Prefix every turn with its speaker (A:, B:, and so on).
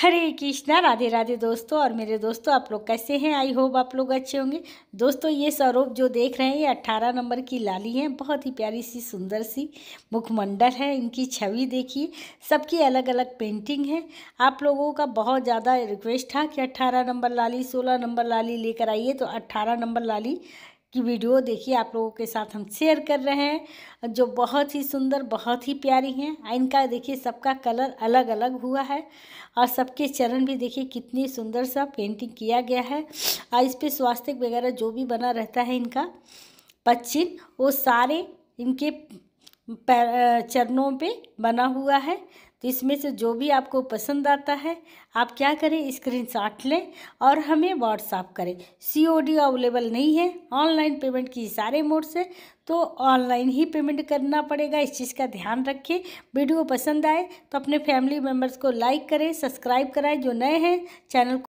A: हरे कृष्णा राधे राधे दोस्तों और मेरे दोस्तों आप लोग कैसे हैं आई होप आप लोग अच्छे होंगे दोस्तों ये स्वरूप जो देख रहे हैं ये अट्ठारह नंबर की लाली हैं बहुत ही प्यारी सी सुंदर सी मुखमंडल है इनकी छवि देखिए सबकी अलग अलग पेंटिंग है आप लोगों का बहुत ज़्यादा रिक्वेस्ट था कि अट्ठारह नंबर लाली सोलह नंबर लाली लेकर आइए तो अट्ठारह नंबर लाली की वीडियो देखिए आप लोगों के साथ हम शेयर कर रहे हैं जो बहुत ही सुंदर बहुत ही प्यारी हैं इनका देखिए सबका कलर अलग अलग हुआ है और सबके चरण भी देखिए कितनी सुंदर सा पेंटिंग किया गया है और इस पर स्वास्थ्य वगैरह जो भी बना रहता है इनका पश्चिम वो सारे इनके चरणों पे बना हुआ है तो इसमें से जो भी आपको पसंद आता है आप क्या करें स्क्रीन शॉट लें और हमें व्हाट्सअप करें सी ओ डी अवेलेबल नहीं है ऑनलाइन पेमेंट की सारे मोड से तो ऑनलाइन ही पेमेंट करना पड़ेगा इस चीज़ का ध्यान रखें वीडियो पसंद आए तो अपने फैमिली मेम्बर्स को लाइक करें सब्सक्राइब कराएं जो नए हैं चैनल